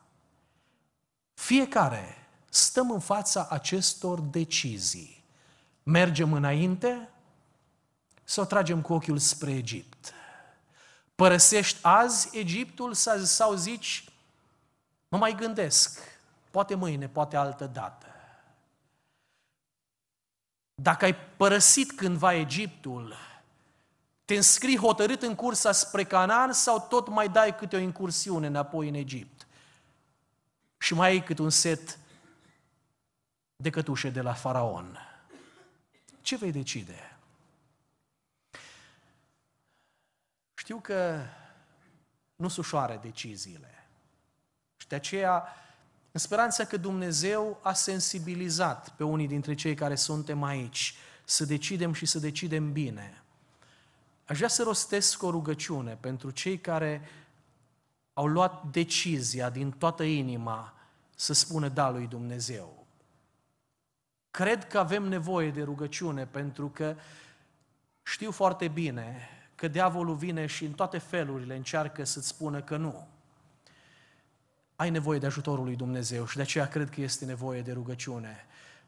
Fiecare stăm în fața acestor decizii. Mergem înainte sau tragem cu ochiul spre Egipt? Părăsești azi Egiptul sau zici, mă mai gândesc, poate mâine, poate altă dată. Dacă ai părăsit cândva Egiptul, te înscrii hotărât în cursa spre Canaan sau tot mai dai câte o incursiune înapoi în Egipt? Și mai ai cât un set de cătușe de la faraon ce vei decide? Știu că nu sunt ușoare deciziile. Și de aceea, în speranța că Dumnezeu a sensibilizat pe unii dintre cei care suntem aici să decidem și să decidem bine, aș vrea să rostesc o rugăciune pentru cei care au luat decizia din toată inima să spună da lui Dumnezeu. Cred că avem nevoie de rugăciune pentru că știu foarte bine că diavolul vine și în toate felurile încearcă să-ți spună că nu. Ai nevoie de ajutorul lui Dumnezeu și de aceea cred că este nevoie de rugăciune.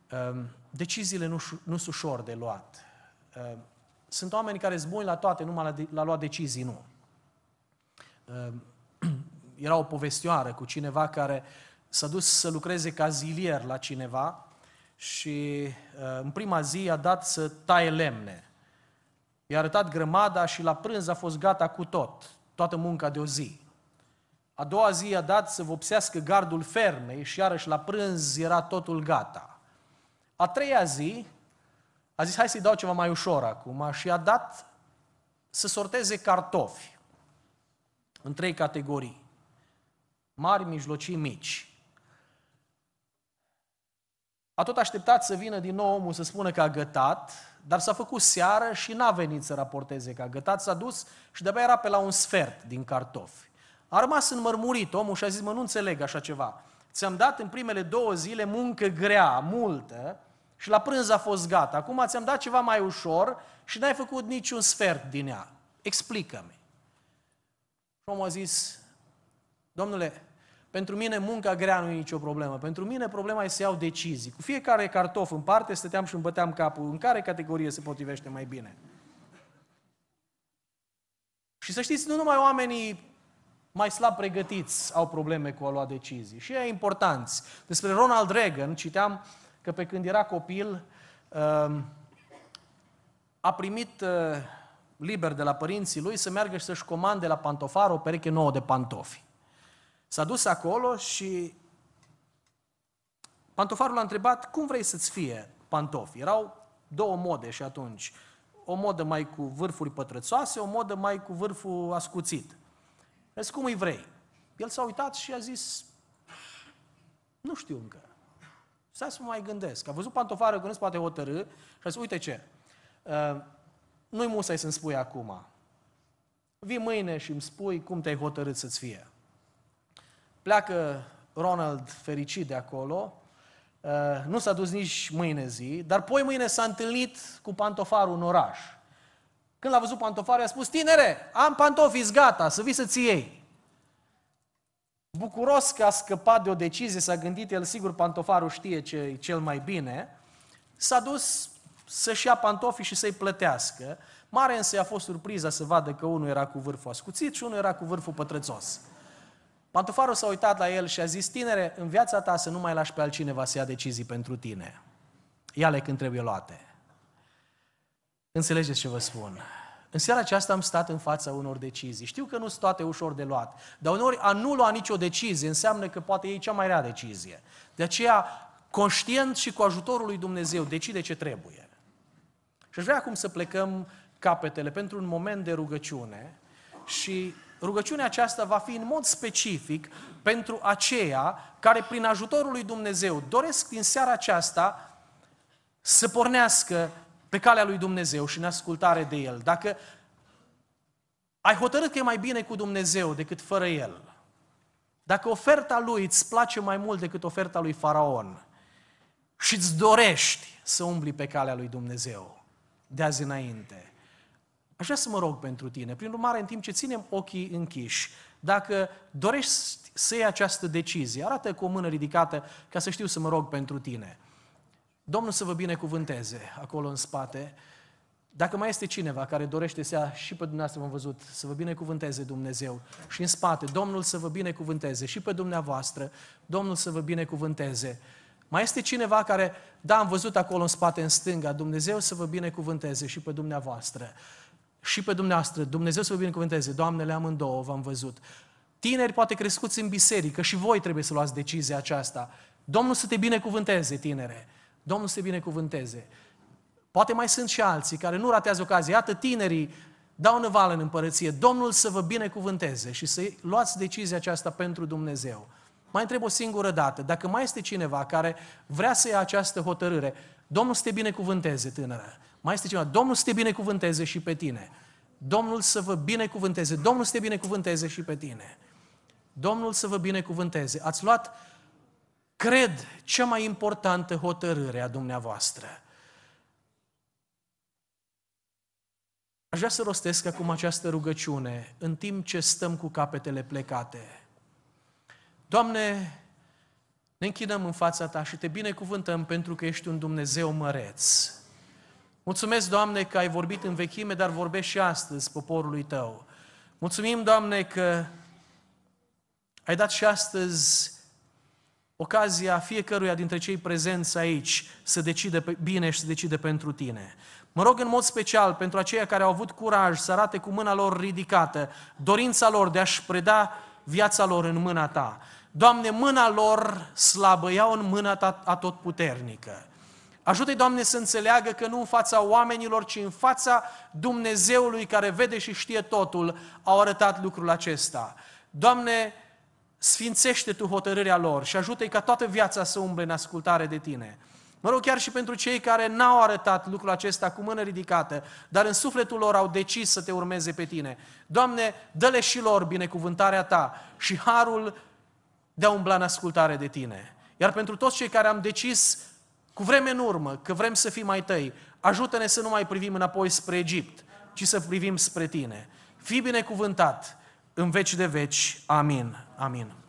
Ehm, deciziile nu, nu sunt ușor de luat. Ehm, sunt oameni care zbuni la toate, numai la, la lua decizii, nu. Ehm, era o povestioară cu cineva care s-a dus să lucreze ca zilier la cineva și uh, în prima zi a dat să taie lemne. I-a arătat grămada și la prânz a fost gata cu tot, toată munca de o zi. A doua zi a dat să vopsească gardul fermei și iarăși la prânz era totul gata. A treia zi a zis, hai să-i dau ceva mai ușor acum și a dat să sorteze cartofi în trei categorii, mari, mijlocii, mici. A tot așteptat să vină din nou omul să spună că a gătat, dar s-a făcut seară și n-a venit să raporteze că a gătat, s-a dus și de-abia era pe la un sfert din cartofi. A rămas înmărmurit omul și a zis, mă, nu înțeleg așa ceva. Ți-am dat în primele două zile muncă grea, multă, și la prânz a fost gata. Acum ți-am dat ceva mai ușor și n-ai făcut niciun sfert din ea. Explică-mi. Și omul a zis, domnule, pentru mine munca grea nu e nicio problemă. Pentru mine problema e să iau decizii. Cu fiecare cartof în parte stăteam și îmi băteam capul. În care categorie se potrivește mai bine? Și să știți, nu numai oamenii mai slab pregătiți au probleme cu a lua decizii. Și e importanți. Despre Ronald Reagan citeam că pe când era copil um, a primit uh, liber de la părinții lui să meargă și să-și comande la pantofar o pereche nouă de pantofi. S-a dus acolo și pantofarul a întrebat cum vrei să-ți fie pantofi. Erau două mode și atunci. O modă mai cu vârfuri pătrățoase, o modă mai cu vârful ascuțit. Vezi cum îi vrei? El s-a uitat și a zis, nu știu încă. Stai să mă mai gândesc. A văzut pantofarul că nu se poate hotărâ și a zis, uite ce, uh, nu-i musai să-mi spui acum. Vii mâine și îmi spui cum te-ai hotărât să-ți fie. Pleacă Ronald fericit de acolo, uh, nu s-a dus nici mâine zi, dar poi mâine s-a întâlnit cu pantofarul în oraș. Când l-a văzut pantofarul, a spus, tinere, am pantofi gata, să vii să-ți iei. Bucuros că a scăpat de o decizie, s-a gândit el, sigur, pantofarul știe ce e cel mai bine, s-a dus să-și ia pantofii și să-i plătească. Mare însă i-a fost surpriza să vadă că unul era cu vârful ascuțit și unul era cu vârful pătrățos. Pantofarul s-a uitat la el și a zis, tinere, în viața ta să nu mai lași pe altcineva să ia decizii pentru tine. Ia-le când trebuie luate. Înțelegeți ce vă spun? În seara aceasta am stat în fața unor decizii. Știu că nu sunt toate ușor de luat, dar uneori a nu lua nicio decizie înseamnă că poate e cea mai rea decizie. De aceea, conștient și cu ajutorul lui Dumnezeu, decide ce trebuie. Și aș vrea acum să plecăm capetele pentru un moment de rugăciune și Rugăciunea aceasta va fi în mod specific pentru aceia care prin ajutorul lui Dumnezeu doresc din seara aceasta să pornească pe calea lui Dumnezeu și în ascultare de El. Dacă ai hotărât că e mai bine cu Dumnezeu decât fără El, dacă oferta Lui îți place mai mult decât oferta lui Faraon și îți dorești să umbli pe calea lui Dumnezeu de azi înainte, Aș vrea să mă rog pentru tine. Prin urmare, în timp ce ținem ochii închiși, dacă dorești să iei această decizie, arată cu o mână ridicată ca să știu să mă rog pentru tine. Domnul să vă binecuvânteze acolo în spate. Dacă mai este cineva care dorește să ia și pe dumneavoastră, v-am văzut, să vă binecuvânteze Dumnezeu și în spate, Domnul să vă binecuvânteze și pe dumneavoastră, Domnul să vă binecuvânteze. Mai este cineva care, da, am văzut acolo în spate, în stânga, Dumnezeu să vă binecuvânteze și pe dumneavoastră și pe dumneavoastră. Dumnezeu să vă binecuvânteze. Doamnele, amândouă v-am văzut. Tineri, poate crescuți în biserică, și voi trebuie să luați decizia aceasta. Domnul să te binecuvânteze, tinere. Domnul să te binecuvânteze. Poate mai sunt și alții care nu ratează ocazia. Iată, tinerii dau năvală în împărăție. Domnul să vă binecuvânteze și să luați decizia aceasta pentru Dumnezeu. Mai întreb o singură dată, dacă mai este cineva care vrea să ia această hotărâre, Domnul să te binecuvânteze, tânără. Mai este ceva. Domnul să te binecuvânteze și pe tine. Domnul să vă binecuvânteze. Domnul să te binecuvânteze și pe tine. Domnul să vă binecuvânteze. Ați luat, cred, cea mai importantă hotărâre a dumneavoastră. Aș vrea să rostesc acum această rugăciune în timp ce stăm cu capetele plecate. Doamne, ne închinăm în fața Ta și Te binecuvântăm pentru că ești un Dumnezeu măreț. Mulțumesc, Doamne, că ai vorbit în vechime, dar vorbești și astăzi poporului Tău. Mulțumim, Doamne, că ai dat și astăzi ocazia fiecăruia dintre cei prezenți aici să decide bine și să decide pentru Tine. Mă rog în mod special pentru aceia care au avut curaj să arate cu mâna lor ridicată dorința lor de a-și preda viața lor în mâna Ta. Doamne, mâna lor slabă, iau în mâna ta atotputernică. Ajută-i, Doamne, să înțeleagă că nu în fața oamenilor, ci în fața Dumnezeului care vede și știe totul, au arătat lucrul acesta. Doamne, sfințește Tu hotărârea lor și ajută-i ca toată viața să umble în ascultare de Tine. Mă rog chiar și pentru cei care n-au arătat lucrul acesta cu mână ridicată, dar în sufletul lor au decis să Te urmeze pe Tine. Doamne, dă-le și lor binecuvântarea Ta și harul de a umbla în ascultare de tine. Iar pentru toți cei care am decis cu vreme în urmă că vrem să fim mai tăi, ajută-ne să nu mai privim înapoi spre Egipt, ci să privim spre tine. Fii binecuvântat în veci de veci. Amin. Amin.